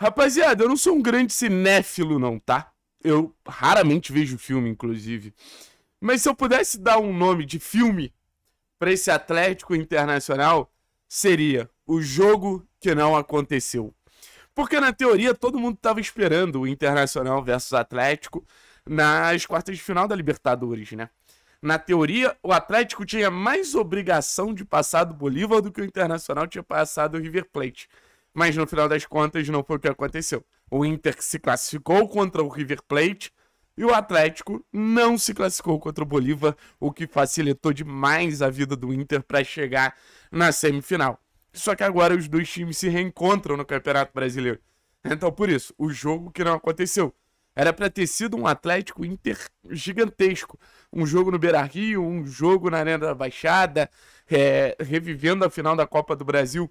Rapaziada, eu não sou um grande cinéfilo, não, tá? Eu raramente vejo filme, inclusive. Mas se eu pudesse dar um nome de filme para esse Atlético Internacional, seria O Jogo que Não Aconteceu. Porque na teoria todo mundo estava esperando o Internacional versus Atlético nas quartas de final da Libertadores, né? Na teoria, o Atlético tinha mais obrigação de passar do Bolívar do que o Internacional tinha passado do River Plate mas no final das contas não foi o que aconteceu. O Inter se classificou contra o River Plate e o Atlético não se classificou contra o Bolívar, o que facilitou demais a vida do Inter para chegar na semifinal. Só que agora os dois times se reencontram no Campeonato Brasileiro. Então, por isso, o jogo que não aconteceu. Era para ter sido um Atlético Inter gigantesco. Um jogo no Beira Rio, um jogo na Arena da Baixada, é, revivendo a final da Copa do Brasil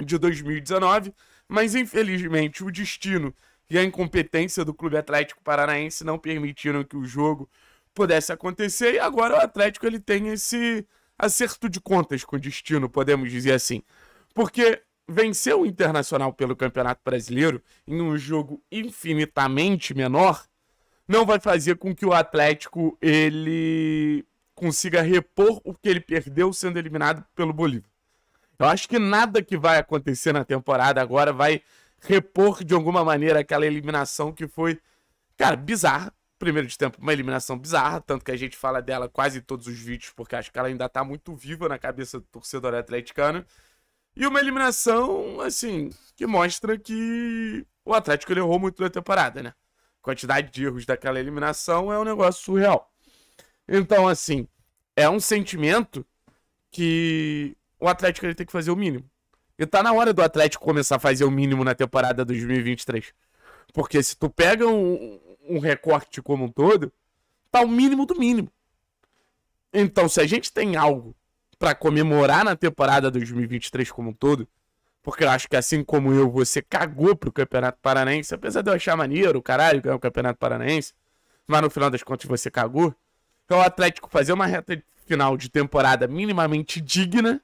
de 2019, mas infelizmente o destino e a incompetência do Clube Atlético Paranaense não permitiram que o jogo pudesse acontecer e agora o Atlético ele tem esse acerto de contas com o destino, podemos dizer assim. Porque venceu o Internacional pelo Campeonato Brasileiro em um jogo infinitamente menor, não vai fazer com que o Atlético ele consiga repor o que ele perdeu sendo eliminado pelo Bolívar. Eu acho que nada que vai acontecer na temporada agora vai repor de alguma maneira aquela eliminação que foi, cara, bizarra. Primeiro de tempo, uma eliminação bizarra, tanto que a gente fala dela quase em todos os vídeos, porque acho que ela ainda tá muito viva na cabeça do torcedor atleticano. E uma eliminação, assim, que mostra que o Atlético ele errou muito na temporada, né? A quantidade de erros daquela eliminação é um negócio surreal. Então, assim, é um sentimento que o Atlético ele tem que fazer o mínimo. E tá na hora do Atlético começar a fazer o mínimo na temporada 2023. Porque se tu pega um, um recorte como um todo, tá o mínimo do mínimo. Então, se a gente tem algo para comemorar na temporada 2023 como um todo, porque eu acho que assim como eu, você cagou pro Campeonato Paranaense, apesar de eu achar maneiro, caralho, ganhar o Campeonato Paranaense, mas no final das contas você cagou. Então o Atlético fazer uma reta final de temporada minimamente digna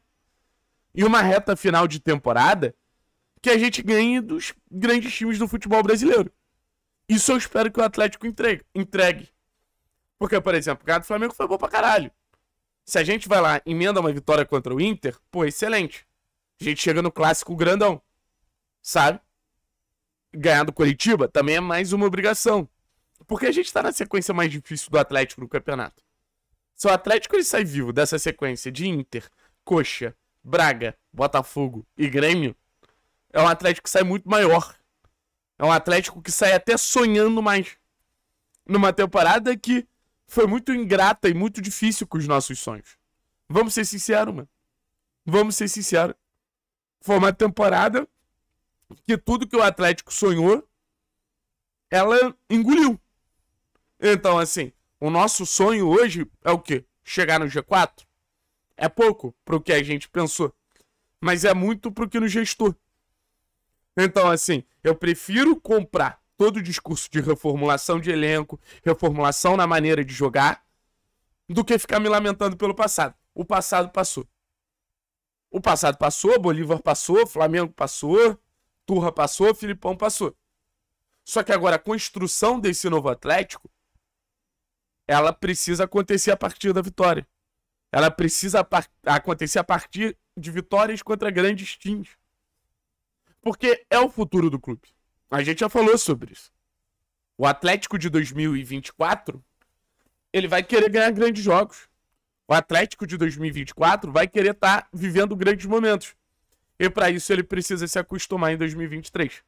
e uma reta final de temporada que a gente ganhe dos grandes times do futebol brasileiro. Isso eu espero que o Atlético entregue. entregue. Porque, por exemplo, o cara do Flamengo foi bom pra caralho. Se a gente vai lá, emenda uma vitória contra o Inter, pô, excelente. A gente chega no clássico grandão. Sabe? Ganhar do Curitiba também é mais uma obrigação. Porque a gente tá na sequência mais difícil do Atlético no campeonato. Se o Atlético ele sai vivo dessa sequência de Inter, Coxa, Braga, Botafogo e Grêmio, é um Atlético que sai muito maior. É um Atlético que sai até sonhando mais. Numa temporada que foi muito ingrata e muito difícil com os nossos sonhos. Vamos ser sinceros, mano. Vamos ser sinceros. Foi uma temporada que tudo que o Atlético sonhou, ela engoliu. Então, assim, o nosso sonho hoje é o quê? Chegar no G4? É pouco pro que a gente pensou, mas é muito pro que nos gestou. Então, assim, eu prefiro comprar todo o discurso de reformulação de elenco, reformulação na maneira de jogar, do que ficar me lamentando pelo passado. O passado passou. O passado passou, Bolívar passou, Flamengo passou, Turra passou, Filipão passou. Só que agora a construção desse novo Atlético, ela precisa acontecer a partir da vitória. Ela precisa acontecer a partir de vitórias contra grandes times. Porque é o futuro do clube. A gente já falou sobre isso. O Atlético de 2024, ele vai querer ganhar grandes jogos. O Atlético de 2024 vai querer estar tá vivendo grandes momentos. E para isso ele precisa se acostumar em 2023.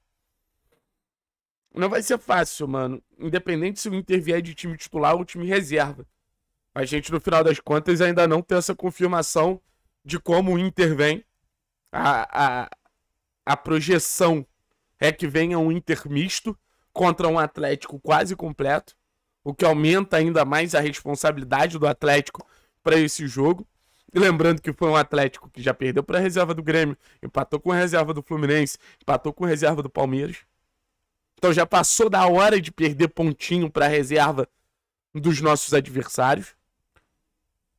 Não vai ser fácil, mano. Independente se o Inter vier de time titular ou time reserva. A gente, no final das contas, ainda não tem essa confirmação de como o Inter vem. A, a, a projeção é que venha um Inter misto contra um Atlético quase completo, o que aumenta ainda mais a responsabilidade do Atlético para esse jogo. E lembrando que foi um Atlético que já perdeu para a reserva do Grêmio, empatou com a reserva do Fluminense, empatou com a reserva do Palmeiras. Então já passou da hora de perder pontinho para a reserva dos nossos adversários.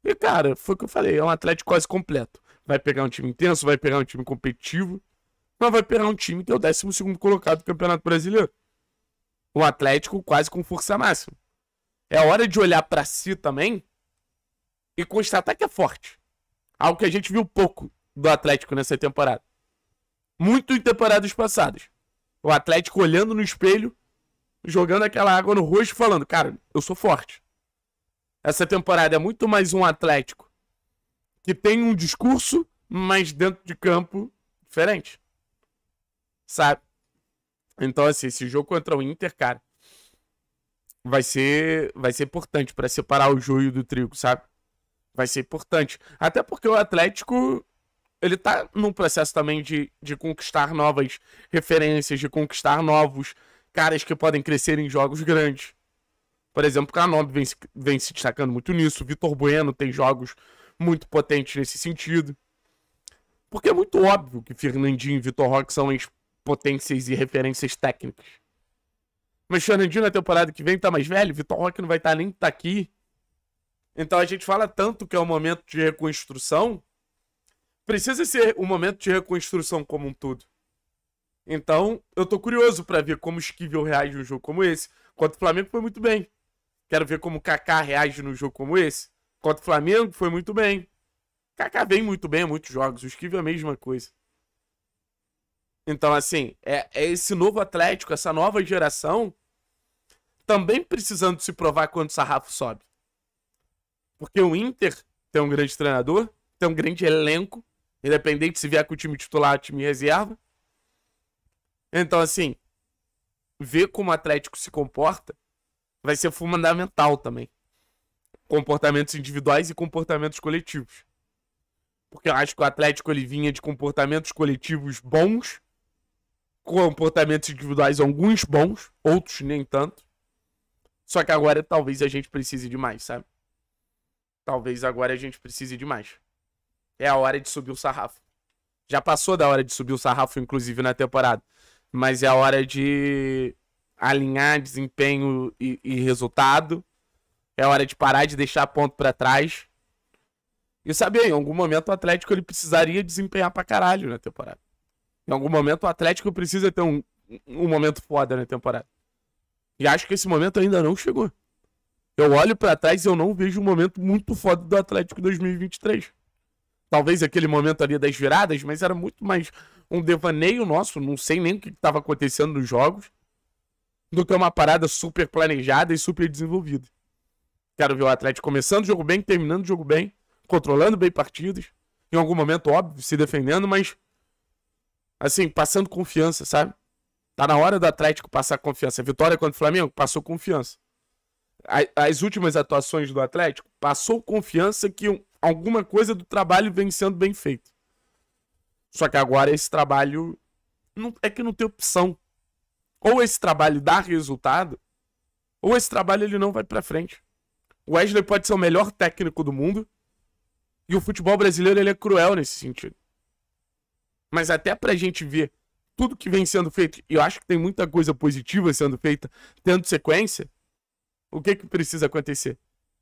E, cara, foi o que eu falei, é um Atlético quase completo. Vai pegar um time intenso, vai pegar um time competitivo, mas vai pegar um time que é o 12 colocado do Campeonato Brasileiro. O Atlético quase com força máxima. É hora de olhar para si também e constatar que é forte. Algo que a gente viu pouco do Atlético nessa temporada. Muito em temporadas passadas. O Atlético olhando no espelho, jogando aquela água no rosto e falando: Cara, eu sou forte essa temporada é muito mais um Atlético que tem um discurso, mas dentro de campo diferente. Sabe? Então, assim, esse jogo contra o Inter, cara, vai ser, vai ser importante para separar o joio do trigo, sabe? Vai ser importante. Até porque o Atlético, ele tá num processo também de, de conquistar novas referências, de conquistar novos caras que podem crescer em jogos grandes. Por exemplo, o Canob vem, vem se destacando muito nisso. Vitor Bueno tem jogos muito potentes nesse sentido. Porque é muito óbvio que Fernandinho e Vitor Roque são as potências e referências técnicas. Mas Fernandinho na temporada que vem tá mais velho, Vitor Roque não vai estar tá, nem tá aqui. Então a gente fala tanto que é um momento de reconstrução. Precisa ser um momento de reconstrução como um todo. Então, eu tô curioso para ver como o Esquivel reage um jogo como esse. Quanto o Flamengo foi muito bem. Quero ver como o Kaká reage num jogo como esse. Contra o Flamengo, foi muito bem. Kaká vem muito bem em muitos jogos. O Esquive é a mesma coisa. Então, assim, é, é esse novo Atlético, essa nova geração, também precisando se provar quando o sarrafo sobe. Porque o Inter tem um grande treinador, tem um grande elenco, independente se vier com o time titular ou time reserva. Então, assim, ver como o Atlético se comporta vai ser fundamental também. Comportamentos individuais e comportamentos coletivos. Porque eu acho que o Atlético ele vinha de comportamentos coletivos bons, comportamentos individuais alguns bons, outros nem tanto. Só que agora talvez a gente precise de mais, sabe? Talvez agora a gente precise de mais. É a hora de subir o sarrafo. Já passou da hora de subir o sarrafo, inclusive, na temporada. Mas é a hora de alinhar desempenho e, e resultado. É hora de parar de deixar ponto para trás. E sabia, em algum momento o Atlético ele precisaria desempenhar pra caralho na temporada. Em algum momento o Atlético precisa ter um, um momento foda na temporada. E acho que esse momento ainda não chegou. Eu olho para trás e eu não vejo um momento muito foda do Atlético 2023. Talvez aquele momento ali das viradas, mas era muito mais um devaneio nosso, não sei nem o que estava acontecendo nos jogos do que uma parada super planejada e super desenvolvida. Quero ver o Atlético começando o jogo bem, terminando o jogo bem, controlando bem partidas, em algum momento, óbvio, se defendendo, mas assim, passando confiança, sabe? Tá na hora do Atlético passar confiança. A vitória contra o Flamengo passou confiança. As últimas atuações do Atlético passou confiança que alguma coisa do trabalho vem sendo bem feito. Só que agora esse trabalho não, é que não tem opção ou esse trabalho dá resultado, ou esse trabalho ele não vai para frente. O Wesley pode ser o melhor técnico do mundo, e o futebol brasileiro ele é cruel nesse sentido. Mas até pra gente ver tudo que vem sendo feito, e eu acho que tem muita coisa positiva sendo feita, tendo sequência, o que que precisa acontecer?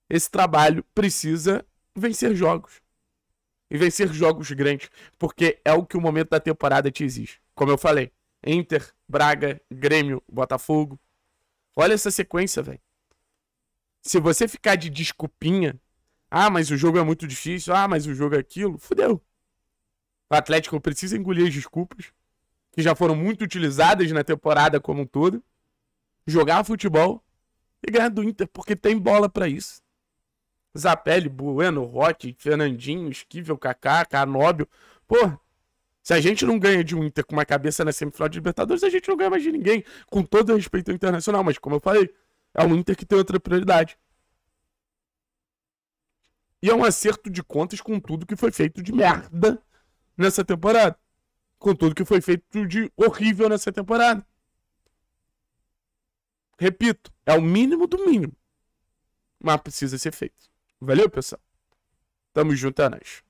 Esse trabalho precisa vencer jogos. E vencer jogos grandes, porque é o que o momento da temporada te exige. Como eu falei, Inter, Braga, Grêmio, Botafogo. Olha essa sequência, velho. Se você ficar de desculpinha, ah, mas o jogo é muito difícil, ah, mas o jogo é aquilo, fudeu. O Atlético precisa engolir as desculpas, que já foram muito utilizadas na temporada como um todo, jogar futebol e ganhar do Inter, porque tem bola para isso. Zapelli, Bueno, Rotti, Fernandinho, Esquivel, Kaká, Canóbio. Pô, se a gente não ganha de um Inter com uma cabeça na semifinal de Libertadores, a gente não ganha mais de ninguém. Com todo respeito ao Internacional, mas como eu falei, é um Inter que tem outra prioridade. E é um acerto de contas com tudo que foi feito de merda nessa temporada. Com tudo que foi feito de horrível nessa temporada. Repito, é o mínimo do mínimo. Mas precisa ser feito. Valeu, pessoal. Tamo junto, é nóis.